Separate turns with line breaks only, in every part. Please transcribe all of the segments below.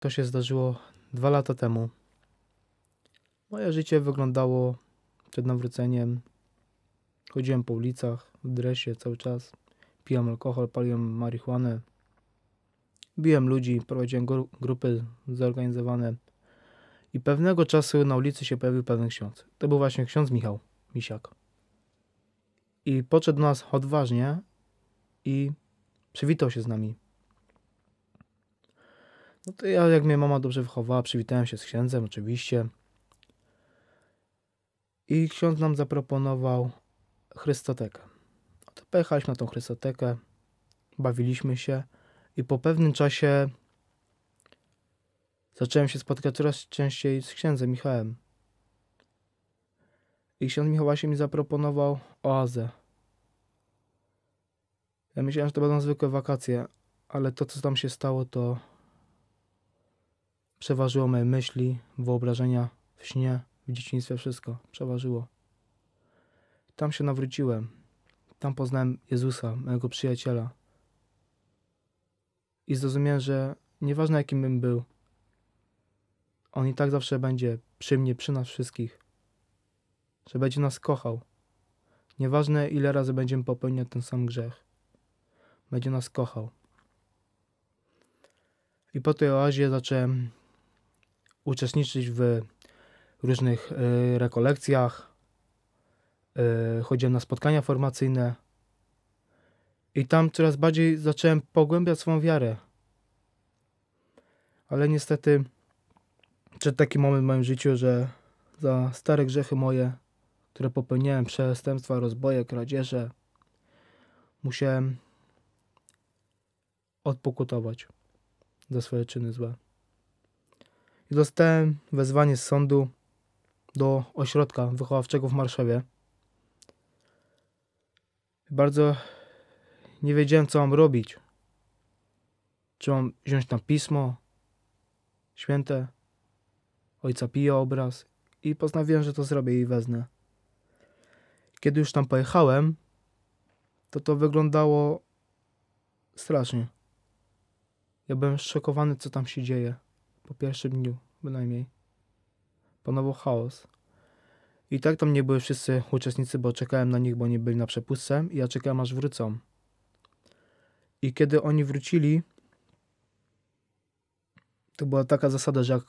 To się zdarzyło dwa lata temu. Moje życie wyglądało przed nawróceniem. Chodziłem po ulicach, w dresie cały czas. Piłem alkohol, paliłem marihuanę. Biłem ludzi, prowadziłem gru grupy zorganizowane. I pewnego czasu na ulicy się pojawił pewien ksiądz. To był właśnie ksiądz Michał Misiak. I podszedł do nas odważnie i przywitał się z nami. No to ja, jak mnie mama dobrze wychowała, przywitałem się z księdzem oczywiście. I ksiądz nam zaproponował chrystotekę. No to pojechaliśmy na tą chrystotekę, bawiliśmy się i po pewnym czasie zacząłem się spotykać coraz częściej z księdzem Michałem. I ksiądz Michał właśnie mi zaproponował oazę. Ja myślałem, że to będą zwykłe wakacje, ale to, co tam się stało, to Przeważyło moje myśli, wyobrażenia, w śnie, w dzieciństwie wszystko. Przeważyło. Tam się nawróciłem. Tam poznałem Jezusa, mojego przyjaciela. I zrozumiałem, że nieważne jakim bym był, on i tak zawsze będzie przy mnie, przy nas wszystkich. Że będzie nas kochał. Nieważne ile razy będziemy popełniać ten sam grzech. Będzie nas kochał. I po tej oazie zacząłem uczestniczyć w różnych e, rekolekcjach, e, chodziłem na spotkania formacyjne i tam coraz bardziej zacząłem pogłębiać swoją wiarę. Ale niestety przed taki moment w moim życiu, że za stare grzechy moje, które popełniałem, przestępstwa, rozboje, kradzieże, musiałem odpokutować za swoje czyny złe i dostałem wezwanie z sądu do ośrodka wychowawczego w Marszewie. Bardzo nie wiedziałem, co mam robić. Czy mam wziąć tam pismo święte, ojca Pija obraz i postanowiłem, że to zrobię i wezmę. Kiedy już tam pojechałem, to to wyglądało strasznie. Ja byłem szokowany, co tam się dzieje po pierwszym dniu bynajmniej. Panował chaos. I tak tam nie były wszyscy uczestnicy, bo czekałem na nich, bo nie byli na przepustce i ja czekałem aż wrócą. I kiedy oni wrócili, to była taka zasada, że jak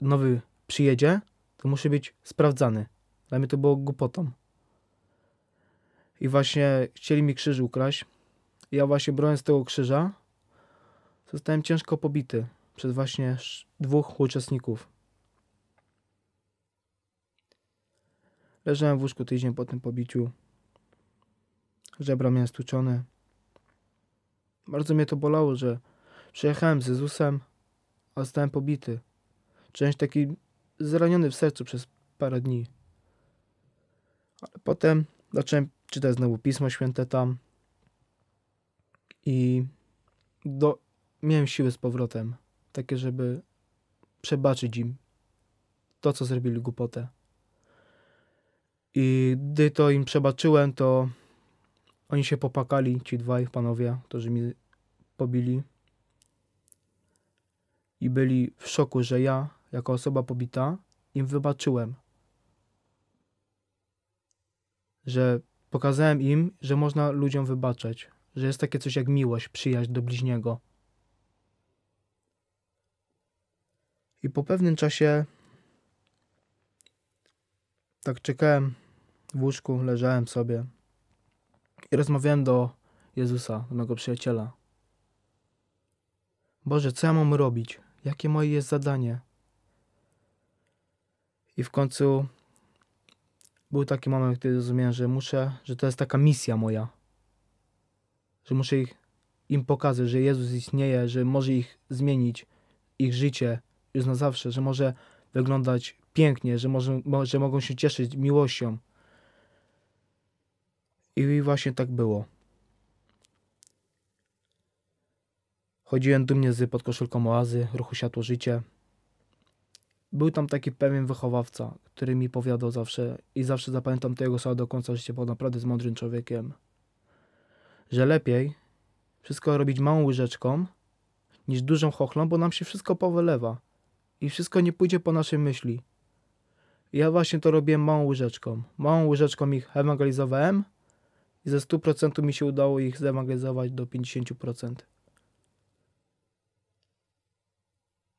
nowy przyjedzie, to musi być sprawdzany. Dla mnie to było głupotą. I właśnie chcieli mi krzyż ukraść. Ja właśnie broniąc tego krzyża, zostałem ciężko pobity przez właśnie dwóch uczestników. Leżałem w łóżku tydzień po tym pobiciu. Żebra miałem stuczone. Bardzo mnie to bolało, że przyjechałem z Jezusem, a zostałem pobity. Część taki zraniony w sercu przez parę dni. Ale potem zacząłem czytać znowu Pismo Święte tam i do... miałem siły z powrotem takie, żeby przebaczyć im to, co zrobili głupotę. I gdy to im przebaczyłem, to oni się popakali, ci dwaj panowie, którzy mi pobili. I byli w szoku, że ja, jako osoba pobita, im wybaczyłem. Że pokazałem im, że można ludziom wybaczać. Że jest takie coś jak miłość, przyjaźń do bliźniego. I po pewnym czasie tak czekałem w łóżku, leżałem sobie i rozmawiałem do Jezusa, do mojego przyjaciela. Boże, co ja mam robić? Jakie moje jest zadanie? I w końcu był taki moment, kiedy zrozumiałem, że muszę, że to jest taka misja moja. Że muszę ich, im pokazać, że Jezus istnieje, że może ich zmienić, ich życie, już na zawsze, że może wyglądać pięknie, że, może, że mogą się cieszyć miłością. I właśnie tak było. Chodziłem dumnie z podkoszulką oazy, ruchu Światło Życie. Był tam taki pewien wychowawca, który mi powiadał zawsze i zawsze zapamiętam tego słowa do końca życia, bo naprawdę jest mądrym człowiekiem, że lepiej wszystko robić małą łyżeczką niż dużą chochlą, bo nam się wszystko powylewa i wszystko nie pójdzie po naszej myśli. Ja właśnie to robiłem małą łyżeczką. Małą łyżeczką ich ewangelizowałem i ze 100% mi się udało ich zewangelizować do 50%.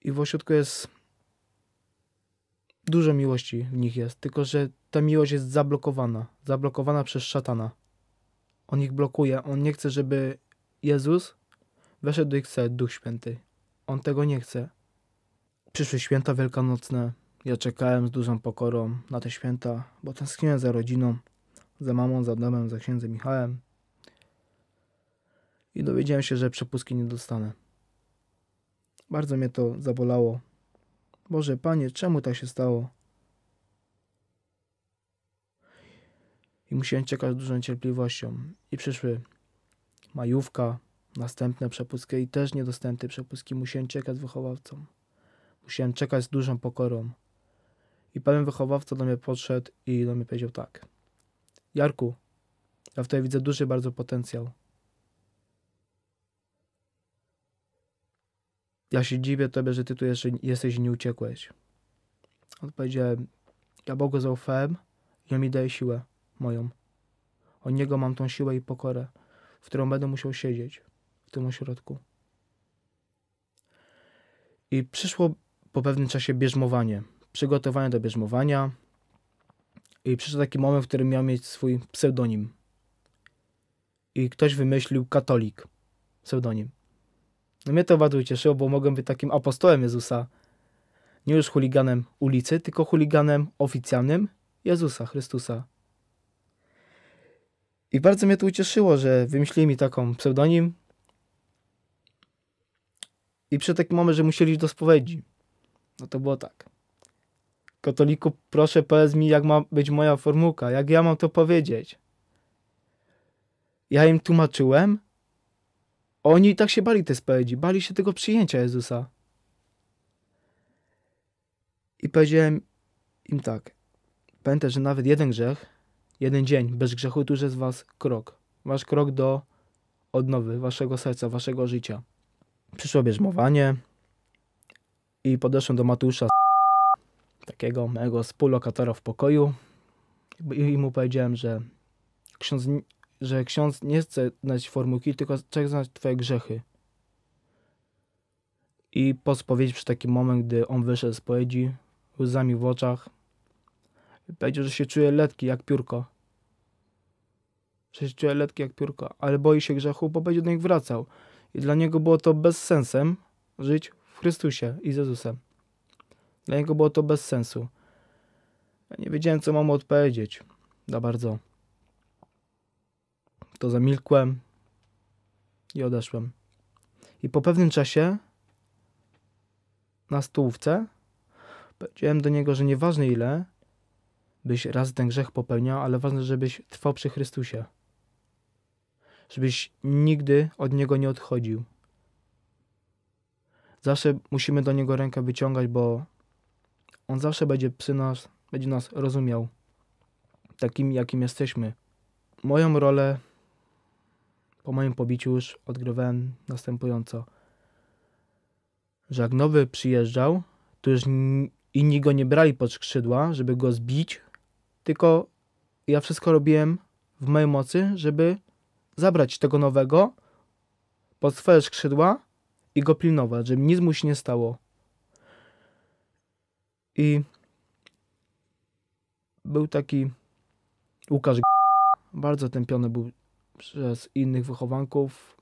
I w ośrodku jest dużo miłości w nich jest, tylko że ta miłość jest zablokowana, zablokowana przez szatana. On ich blokuje, on nie chce, żeby Jezus weszedł do ich serc, Duch Święty. On tego nie chce. Przyszły święta wielkanocne. Ja czekałem z dużą pokorą na te święta, bo tęskniłem za rodziną, za mamą, za domem, za księdzem Michałem. I dowiedziałem się, że przepustki nie dostanę. Bardzo mnie to zabolało. Boże, panie, czemu tak się stało? I musiałem czekać z dużą cierpliwością. I przyszły majówka, następne przepustki i też nie przepustki. Musiałem czekać z wychowawcą. Musiałem czekać z dużą pokorą. I pewien wychowawca do mnie podszedł i do mnie powiedział tak. Jarku, ja w tej widzę duży bardzo potencjał. Ja się dziwię tobie, że ty tu jeszcze jesteś i nie uciekłeś. Odpowiedziałem, ja Bogu zaufałem i on mi daje siłę moją. Od niego mam tą siłę i pokorę, w którą będę musiał siedzieć w tym ośrodku. I przyszło po pewnym czasie bierzmowanie, przygotowanie do bierzmowania i przyszedł taki moment, w którym miał mieć swój pseudonim. I ktoś wymyślił katolik, pseudonim. No mnie to bardzo ucieszyło, bo mogłem być takim apostołem Jezusa. Nie już chuliganem ulicy, tylko chuliganem oficjalnym Jezusa Chrystusa. I bardzo mnie to ucieszyło, że wymyślili mi taką pseudonim. I przyszedł taki moment, że musieli iść do spowiedzi. No to było tak. Katoliku, proszę powiedz mi, jak ma być moja formułka, jak ja mam to powiedzieć. Ja im tłumaczyłem. Oni i tak się bali tej spowiedzi, bali się tego przyjęcia Jezusa. I powiedziałem im tak. Pamiętaj, że nawet jeden grzech, jeden dzień bez grzechu już jest was krok. Wasz krok do odnowy waszego serca, waszego życia. Przyszło bierzmowanie, i podeszłem do Mateusza takiego mojego współlokatora w pokoju i, mu powiedziałem, że ksiądz, że ksiądz nie chce znać formułki, tylko chce znać twoje grzechy. I po spowiedzi przy taki moment, gdy on wyszedł z poedzi, łzami w oczach, powiedział, że się czuje letki jak piórko. Że się czuje letki jak piórko, ale boi się grzechu, bo będzie do nich wracał. I dla niego było to bez sensem żyć Chrystusie i z Jezusem. Dla niego było to bez sensu. Ja nie wiedziałem, co mam odpowiedzieć. Da bardzo. To zamilkłem i odeszłem. I po pewnym czasie na stółce powiedziałem do niego, że nieważne ile byś raz ten grzech popełniał, ale ważne, żebyś trwał przy Chrystusie. Żebyś nigdy od niego nie odchodził zawsze musimy do niego rękę wyciągać, bo on zawsze będzie przy nas, będzie nas rozumiał takim, jakim jesteśmy. Moją rolę po moim pobiciu już odgrywałem następująco, że jak nowy przyjeżdżał, to już inni go nie brali pod skrzydła, żeby go zbić, tylko ja wszystko robiłem w mojej mocy, żeby zabrać tego nowego pod swoje skrzydła i go pilnować, żeby nic mu się nie stało. I był taki Łukasz bardzo tępiony był przez innych wychowanków.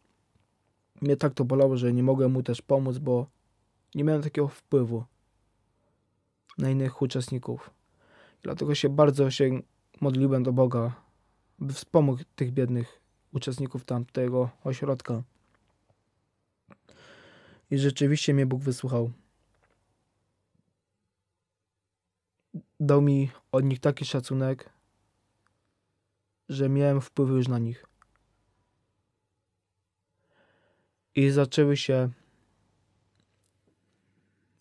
Mnie tak to bolało, że nie mogłem mu też pomóc, bo nie miałem takiego wpływu na innych uczestników. Dlatego się bardzo się modliłem do Boga, by wspomógł tych biednych uczestników tamtego ośrodka. I rzeczywiście mnie Bóg wysłuchał. Dał mi od nich taki szacunek, że miałem wpływ już na nich. I zaczęły się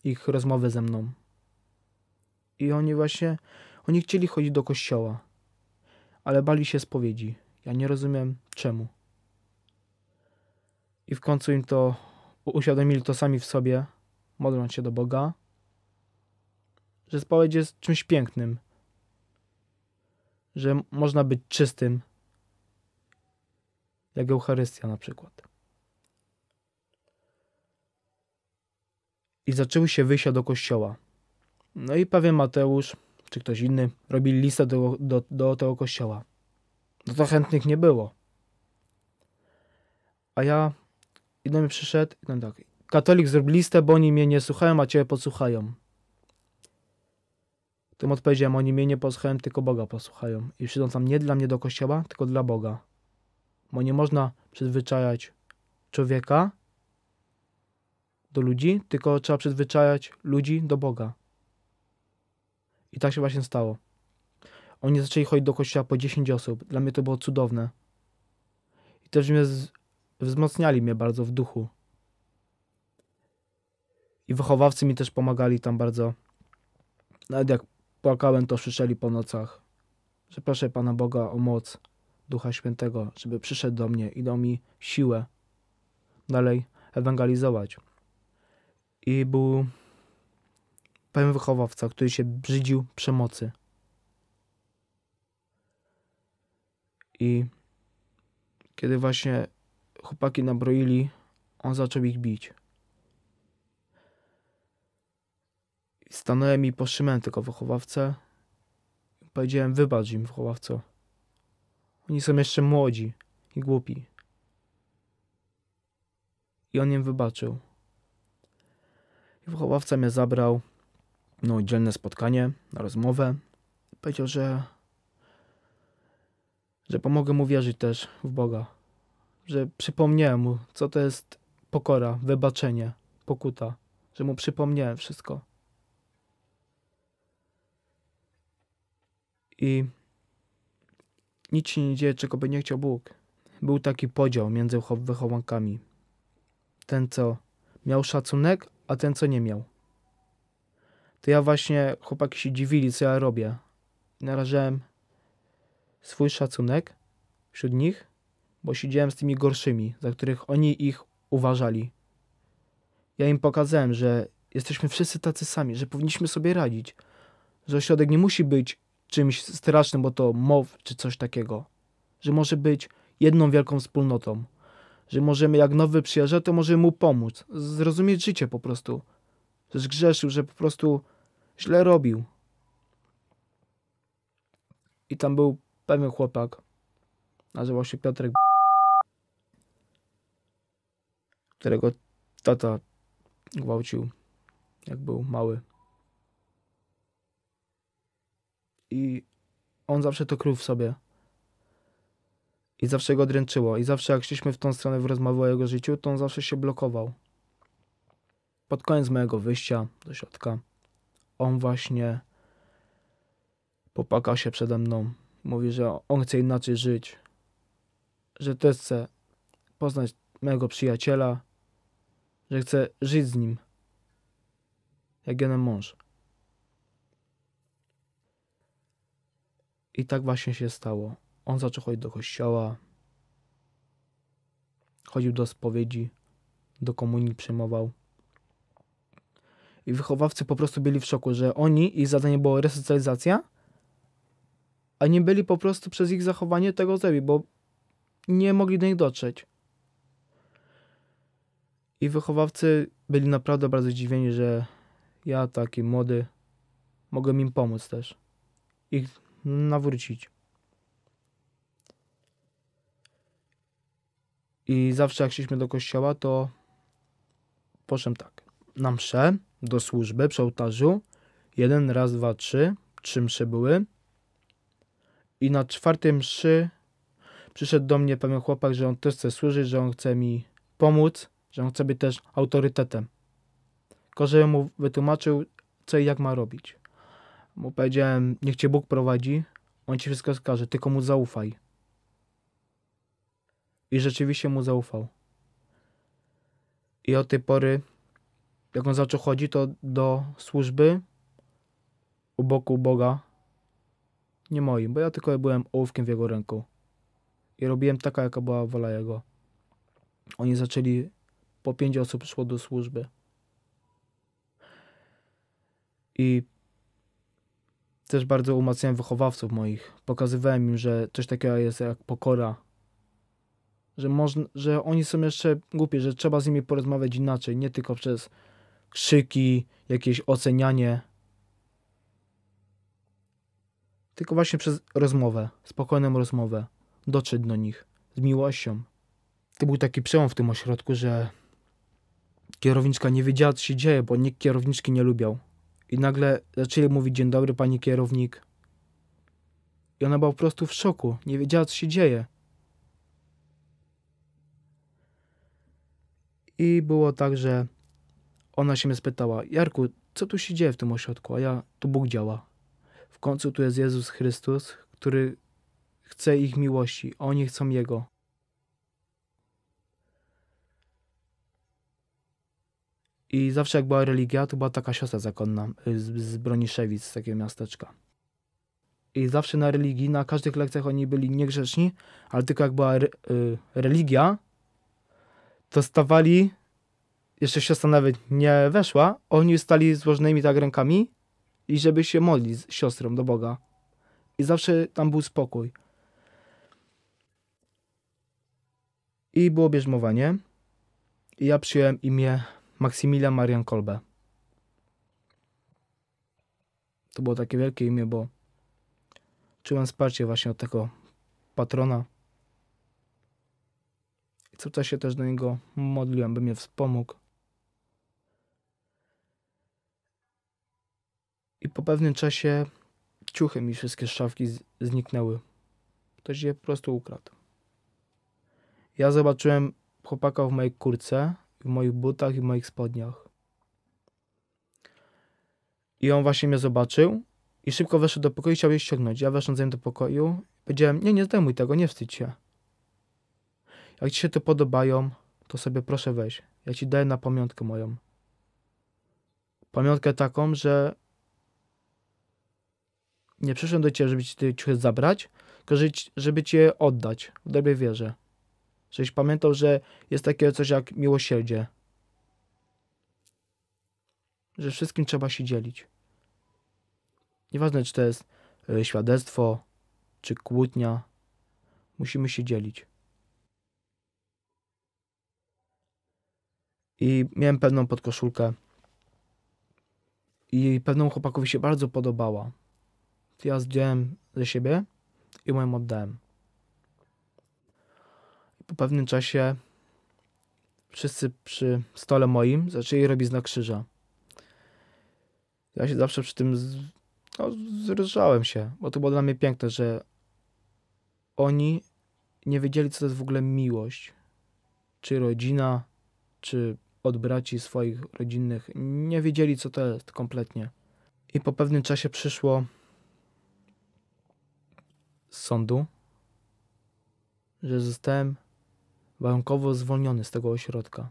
ich rozmowy ze mną. I oni właśnie, oni chcieli chodzić do kościoła, ale bali się spowiedzi. Ja nie rozumiem czemu. I w końcu im to uświadomili to sami w sobie, modląc się do Boga, że spowiedź jest czymś pięknym, że można być czystym, jak Eucharystia na przykład. I zaczęły się wyjścia do kościoła. No i pewien Mateusz, czy ktoś inny, robili listę do, do, do tego kościoła. No to chętnych nie było. A ja i do mnie przyszedł i tam tak. Katolik zrób listę, bo oni mnie nie słuchają, a ciebie posłuchają. Tym odpowiedziałem, oni mnie nie posłuchają, tylko Boga posłuchają. I przyjdą tam nie dla mnie do kościoła, tylko dla Boga. Bo nie można przyzwyczajać człowieka do ludzi, tylko trzeba przyzwyczajać ludzi do Boga. I tak się właśnie stało. Oni zaczęli chodzić do kościoła po 10 osób. Dla mnie to było cudowne. I też mnie z wzmocniali mnie bardzo w duchu. I wychowawcy mi też pomagali tam bardzo. Nawet jak płakałem, to słyszeli po nocach, że proszę Pana Boga o moc Ducha Świętego, żeby przyszedł do mnie i dał mi siłę dalej ewangelizować. I był pewien wychowawca, który się brzydził przemocy. I kiedy właśnie chłopaki nabroili, on zaczął ich bić. Stanąłem i powstrzymałem tylko wychowawcę. Powiedziałem, wybacz im, wychowawco. Oni są jeszcze młodzi i głupi. I on im wybaczył. I wychowawca mnie zabrał na oddzielne spotkanie, na rozmowę. Powiedział, że, że pomogę mu wierzyć też w Boga że przypomniałem mu, co to jest pokora, wybaczenie, pokuta, że mu przypomniałem wszystko. I nic się nie dzieje, czego by nie chciał Bóg. Był taki podział między wychowankami. Ten, co miał szacunek, a ten, co nie miał. To ja właśnie, chłopaki się dziwili, co ja robię. Narażałem swój szacunek wśród nich bo siedziałem z tymi gorszymi, za których oni ich uważali. Ja im pokazałem, że jesteśmy wszyscy tacy sami, że powinniśmy sobie radzić, że ośrodek nie musi być czymś strasznym, bo to mow czy coś takiego, że może być jedną wielką wspólnotą, że możemy jak nowy przyjaciel, to możemy mu pomóc, zrozumieć życie po prostu, że zgrzeszył, że po prostu źle robił. I tam był pewien chłopak, nazywał się Piotrek którego tata gwałcił, jak był mały. I on zawsze to krył w sobie. I zawsze go dręczyło. I zawsze jak szliśmy w tą stronę w rozmowę o jego życiu, to on zawsze się blokował. Pod koniec mojego wyjścia do środka, on właśnie popaka się przede mną. Mówi, że on chce inaczej żyć. Że też chce poznać mojego przyjaciela, że chcę żyć z nim, jak jeden mąż. I tak właśnie się stało. On zaczął chodzić do kościoła, chodził do spowiedzi, do komunii przyjmował. I wychowawcy po prostu byli w szoku, że oni, ich zadanie było resocjalizacja, a nie byli po prostu przez ich zachowanie tego zrobić, bo nie mogli do nich dotrzeć. I wychowawcy byli naprawdę bardzo zdziwieni, że ja, taki młody, mogę im pomóc też. Ich nawrócić. I zawsze jak szliśmy do kościoła, to poszłem tak. Na mszę, do służby przy ołtarzu. Jeden, raz, dwa, trzy. Trzy msze były. I na czwartej mszy przyszedł do mnie pewien chłopak, że on też chce służyć, że on chce mi pomóc że on chce być też autorytetem. Tylko, żebym mu wytłumaczył, co i jak ma robić. Mu powiedziałem, niech cię Bóg prowadzi, on ci wszystko skaże, tylko mu zaufaj. I rzeczywiście mu zaufał. I od tej pory, jak on zaczął chodzić, to do służby u boku Boga, nie moim, bo ja tylko byłem ołówkiem w jego ręku. I robiłem taka, jaka była wola jego. Oni zaczęli po pięć osób szło do służby. I też bardzo umacniałem wychowawców moich. Pokazywałem im, że coś takiego jest jak pokora. Że, można, że oni są jeszcze głupi, że trzeba z nimi porozmawiać inaczej, nie tylko przez krzyki, jakieś ocenianie. Tylko właśnie przez rozmowę, spokojną rozmowę. Dotrzeć do nich z miłością. To był taki przełom w tym ośrodku, że Kierowniczka nie wiedziała, co się dzieje, bo nikt kierowniczki nie lubiał. I nagle zaczęli mówić dzień dobry, pani kierownik. I ona była po prostu w szoku, nie wiedziała, co się dzieje. I było tak, że ona się mnie spytała, Jarku, co tu się dzieje w tym ośrodku? A ja, tu Bóg działa. W końcu tu jest Jezus Chrystus, który chce ich miłości, oni chcą Jego. I zawsze jak była religia, to była taka siostra zakonna y, z, z Broniszewic, z takiego miasteczka. I zawsze na religii, na każdych lekcjach oni byli niegrzeczni, ale tylko jak była re, y, religia, to stawali, jeszcze siostra nawet nie weszła, oni stali złożonymi tak rękami i żeby się modlić z siostrą do Boga. I zawsze tam był spokój. I było bierzmowanie. I ja przyjąłem imię Maksymilian Marian Kolbe. To było takie wielkie imię, bo czułem wsparcie właśnie od tego patrona. I co czasie też do niego modliłem, by mnie wspomógł. I po pewnym czasie ciuchy mi wszystkie szafki zniknęły. Ktoś je po prostu ukradł. Ja zobaczyłem chłopaka w mojej kurce w moich butach i w moich spodniach. I on właśnie mnie zobaczył i szybko weszł do pokoju i chciał jej ściągnąć. Ja weszłem za nim do pokoju i powiedziałem, nie, nie zdejmuj tego, nie wstydź się. Jak ci się to podobają, to sobie proszę weź. Ja ci daję na pamiątkę moją. Pamiątkę taką, że nie przyszedłem do ciebie, żeby ci te ciuchy zabrać, tylko żeby, żeby ci je oddać w dobrej wierze. Żebyś pamiętał, że jest takie coś jak miłosierdzie. Że wszystkim trzeba się dzielić. Nieważne, czy to jest e, świadectwo, czy kłótnia. Musimy się dzielić. I miałem pewną podkoszulkę. I pewną chłopakowi się bardzo podobała. Ja zdjąłem ze siebie i moją oddałem po pewnym czasie wszyscy przy stole moim zaczęli robić znak krzyża. Ja się zawsze przy tym z... no, się, bo to było dla mnie piękne, że oni nie wiedzieli, co to jest w ogóle miłość. Czy rodzina, czy od braci swoich rodzinnych. Nie wiedzieli, co to jest kompletnie. I po pewnym czasie przyszło z sądu, że zostałem warunkowo zwolniony z tego ośrodka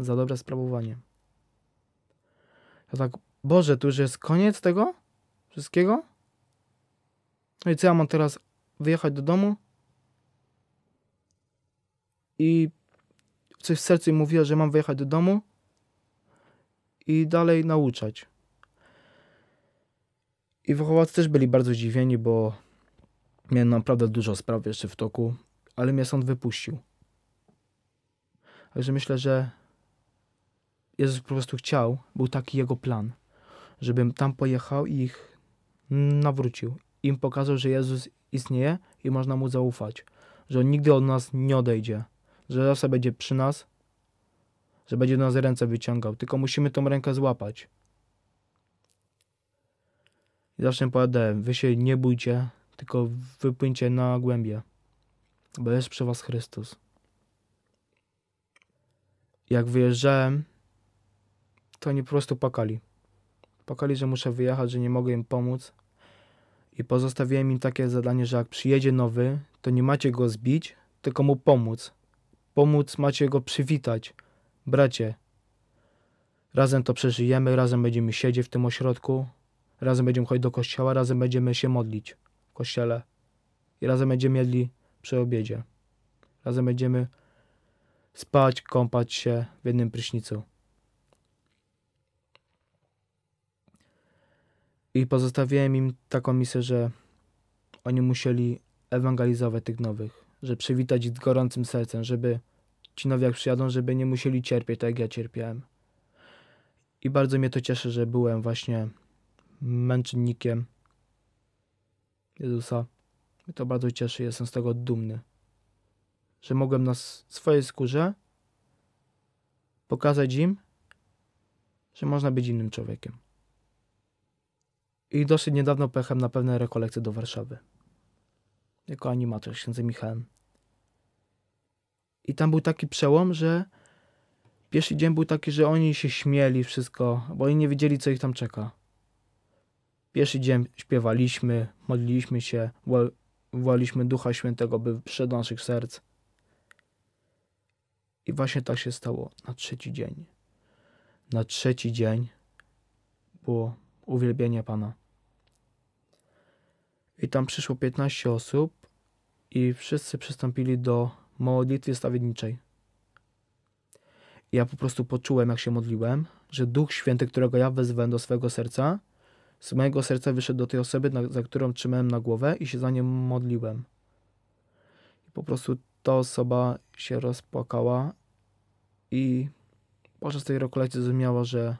za dobre sprawowanie. Ja tak, Boże, to już jest koniec tego wszystkiego? No i co ja mam teraz wyjechać do domu? I coś w sercu mówiło, że mam wyjechać do domu i dalej nauczać. I wychowawcy też byli bardzo zdziwieni, bo miałem naprawdę dużo spraw jeszcze w toku ale mnie sąd wypuścił. Także myślę, że Jezus po prostu chciał, był taki jego plan, żebym tam pojechał i ich nawrócił. Im pokazał, że Jezus istnieje i można mu zaufać, że on nigdy od nas nie odejdzie, że zawsze będzie przy nas, że będzie do nas ręce wyciągał, tylko musimy tą rękę złapać. I zawsze powiadałem, wy się nie bójcie, tylko wypłyńcie na głębie bo jest przy was Chrystus. Jak wyjeżdżałem, to oni po prostu pakali. Pakali, że muszę wyjechać, że nie mogę im pomóc. I pozostawiłem im takie zadanie, że jak przyjedzie nowy, to nie macie go zbić, tylko mu pomóc. Pomóc macie go przywitać. Bracie, razem to przeżyjemy, razem będziemy siedzieć w tym ośrodku, razem będziemy chodzić do kościoła, razem będziemy się modlić w kościele i razem będziemy mieli przy obiedzie. Razem będziemy spać, kąpać się w jednym prysznicu. I pozostawiłem im taką misję, że oni musieli ewangelizować tych nowych, że przywitać ich z gorącym sercem, żeby ci nowi jak przyjadą, żeby nie musieli cierpieć tak jak ja cierpiałem. I bardzo mnie to cieszy, że byłem właśnie męczennikiem Jezusa. Mnie to bardzo cieszy, jestem z tego dumny, że mogłem na swojej skórze pokazać im, że można być innym człowiekiem. I dosyć niedawno pojechałem na pewne rekolekcje do Warszawy. Jako animator księdzem Michałem. I tam był taki przełom, że pierwszy dzień był taki, że oni się śmieli wszystko, bo oni nie wiedzieli, co ich tam czeka. Pierwszy dzień śpiewaliśmy, modliliśmy się, bo wołaliśmy Ducha Świętego, by przyszedł do naszych serc. I właśnie tak się stało na trzeci dzień. Na trzeci dzień było uwielbienie Pana. I tam przyszło 15 osób i wszyscy przystąpili do modlitwy stawienniczej. ja po prostu poczułem, jak się modliłem, że Duch Święty, którego ja wezwałem do swojego serca, z mojego serca wyszedł do tej osoby, na, za którą trzymałem na głowę i się za nią modliłem. I po prostu ta osoba się rozpłakała i podczas tej rekolekcji zrozumiała, że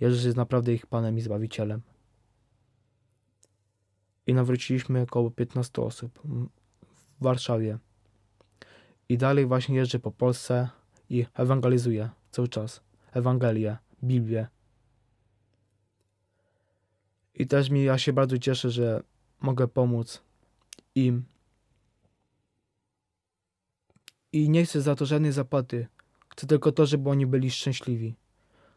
Jezus jest naprawdę ich Panem i Zbawicielem. I nawróciliśmy około 15 osób w Warszawie. I dalej właśnie jeżdżę po Polsce i ewangelizuję cały czas. Ewangelię, Biblię, i też mi ja się bardzo cieszę, że mogę pomóc im. I nie chcę za to żadnej zapłaty. Chcę tylko to, żeby oni byli szczęśliwi.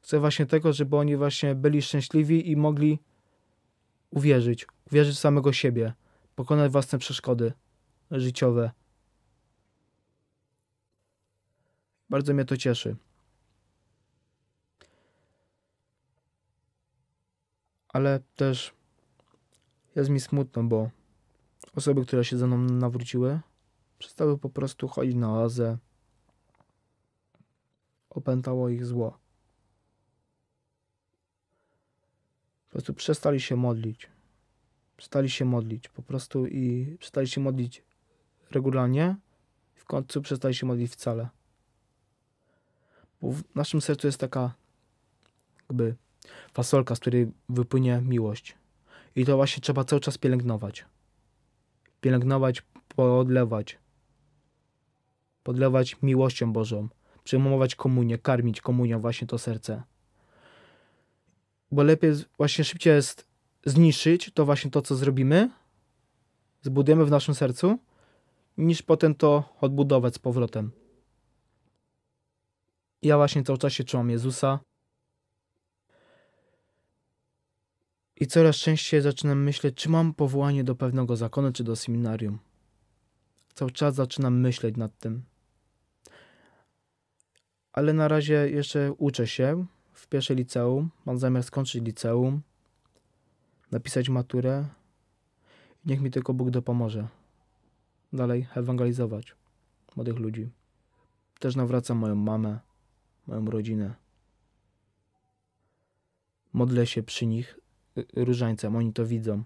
Chcę właśnie tego, żeby oni właśnie byli szczęśliwi i mogli uwierzyć, uwierzyć w samego siebie, pokonać własne przeszkody życiowe. Bardzo mnie to cieszy. ale też jest mi smutno, bo osoby, które się ze mną nawróciły, przestały po prostu chodzić na oazę. Opętało ich zło. Po prostu przestali się modlić. Przestali się modlić po prostu i przestali się modlić regularnie. w końcu przestali się modlić wcale. Bo w naszym sercu jest taka jakby fasolka, z której wypłynie miłość. I to właśnie trzeba cały czas pielęgnować. Pielęgnować, podlewać. Podlewać miłością Bożą. Przejmować komunię, karmić komunią właśnie to serce. Bo lepiej, właśnie szybciej jest zniszczyć to właśnie to, co zrobimy, zbudujemy w naszym sercu, niż potem to odbudować z powrotem. Ja właśnie cały czas się czułam Jezusa, I coraz częściej zaczynam myśleć, czy mam powołanie do pewnego zakonu, czy do seminarium. Cały czas zaczynam myśleć nad tym. Ale na razie jeszcze uczę się w pierwszej liceum. Mam zamiar skończyć liceum, napisać maturę. niech mi tylko Bóg dopomoże. Dalej ewangelizować młodych ludzi. Też nawracam moją mamę, moją rodzinę. Modlę się przy nich Y, różańcem, oni to widzą.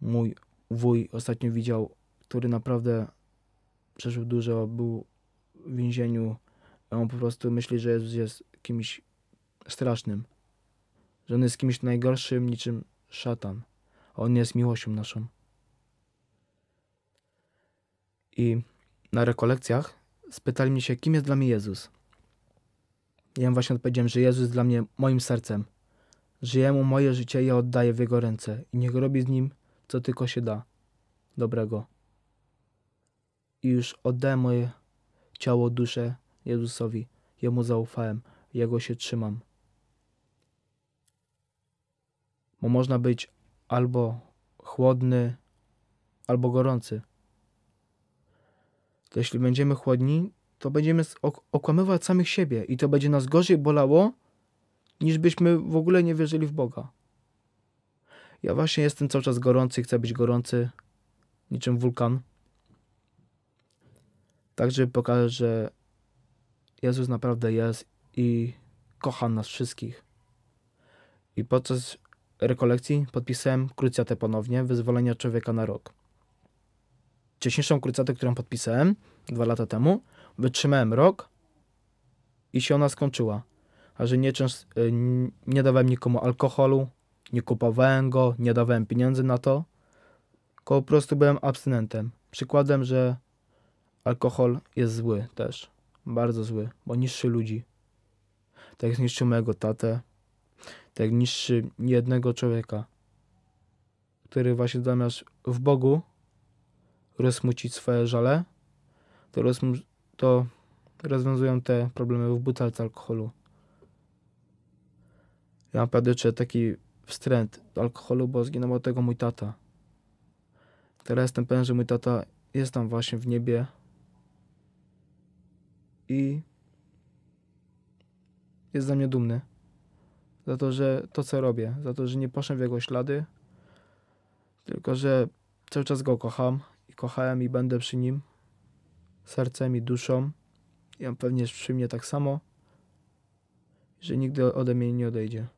Mój wuj ostatnio widział, który naprawdę przeżył dużo, był w więzieniu. On po prostu myśli, że Jezus jest kimś strasznym, że on jest kimś najgorszym niczym szatan. A on jest miłością naszą. I na rekolekcjach spytali mnie się, kim jest dla mnie Jezus. Ja im właśnie odpowiedziałem, że Jezus jest dla mnie moim sercem że jemu moje życie ja oddaję w jego ręce i niech robi z nim, co tylko się da, dobrego. I już oddałem moje ciało, duszę Jezusowi. Jemu zaufałem, Jego się trzymam. Bo można być albo chłodny, albo gorący. To jeśli będziemy chłodni, to będziemy okłamywać samych siebie i to będzie nas gorzej bolało, niż byśmy w ogóle nie wierzyli w Boga. Ja właśnie jestem cały czas gorący, chcę być gorący, niczym wulkan. Tak, żeby pokazać, że Jezus naprawdę jest i kocha nas wszystkich. I podczas rekolekcji podpisałem krucjatę ponownie, wyzwolenia człowieka na rok. Wcześniejszą krucjatę, którą podpisałem dwa lata temu, wytrzymałem rok i się ona skończyła a że nie, częst, e, nie dawałem nikomu alkoholu, nie kupowałem go, nie dawałem pieniędzy na to, tylko po prostu byłem abstynentem. Przykładem, że alkohol jest zły też, bardzo zły, bo niszczy ludzi. Tak zniszczył niszczył mojego tatę, tak niszczy jednego człowieka, który właśnie zamiast w Bogu rozmucić swoje żale, to, rozmu- to rozwiązują te problemy w butelce alkoholu. Ja naprawdę czuję taki wstręt do alkoholu, bo zginął o tego mój tata. Teraz jestem pewien, że mój tata jest tam właśnie w niebie. I jest za mnie dumny. Za to, że to co robię, za to, że nie poszedłem w jego ślady, tylko że cały czas go kocham i kochałem i będę przy nim sercem i duszą. I on pewnie jest przy mnie tak samo, że nigdy ode mnie nie odejdzie.